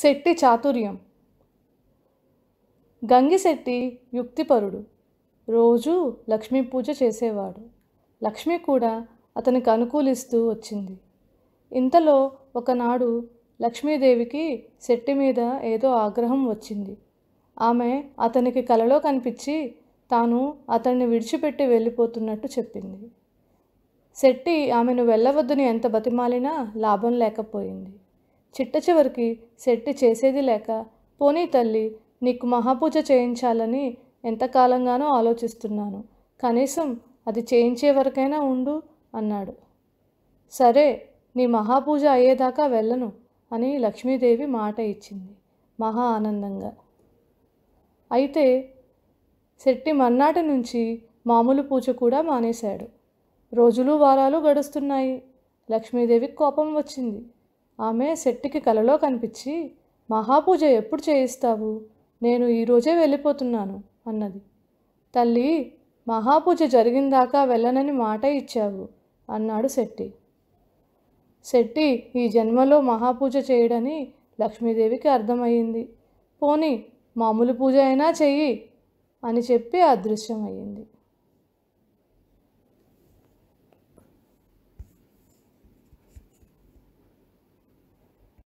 శెట్టి చాతుర్యం గంగిశెట్టి యుక్తిపరుడు రోజూ లక్ష్మీ పూజ చేసేవాడు లక్ష్మి కూడా అతనికి అనుకూలిస్తూ వచ్చింది ఇంతలో ఒకనాడు లక్ష్మీదేవికి శెట్టి మీద ఏదో ఆగ్రహం వచ్చింది ఆమె అతనికి కలలో కనిపించి తాను అతన్ని విడిచిపెట్టి వెళ్ళిపోతున్నట్టు చెప్పింది శెట్టి ఆమెను వెళ్ళవద్దని ఎంత బతిమాలినా లాభం లేకపోయింది చిట్ట చివరికి సెట్టి చేసేది లేక పోనీ తల్లి నీకు మహాపూజ చేయించాలని ఎంతకాలంగానో ఆలోచిస్తున్నాను కనీసం అది చేయించే వరకైనా ఉండు అన్నాడు సరే నీ మహాపూజ అయ్యేదాకా వెళ్ళను అని లక్ష్మీదేవి మాట ఇచ్చింది మహా ఆనందంగా అయితే శెట్టి మన్నాటి నుంచి మామూలు పూజ కూడా మానేశాడు రోజులు వారాలు గడుస్తున్నాయి లక్ష్మీదేవికి కోపం వచ్చింది ఆమె శెట్టికి కలలో కనిపించి మహాపూజ ఎప్పుడు చేయిస్తావు నేను ఈరోజే వెళ్ళిపోతున్నాను అన్నది తల్లి మహాపూజ జరిగిందాకా వెళ్ళనని మాట ఇచ్చావు అన్నాడు శెట్టి శెట్టి ఈ జన్మలో మహాపూజ చేయడని లక్ష్మీదేవికి అర్థమయ్యింది పోని మామూలు పూజ అయినా చెయ్యి అని చెప్పి అదృశ్యమయ్యింది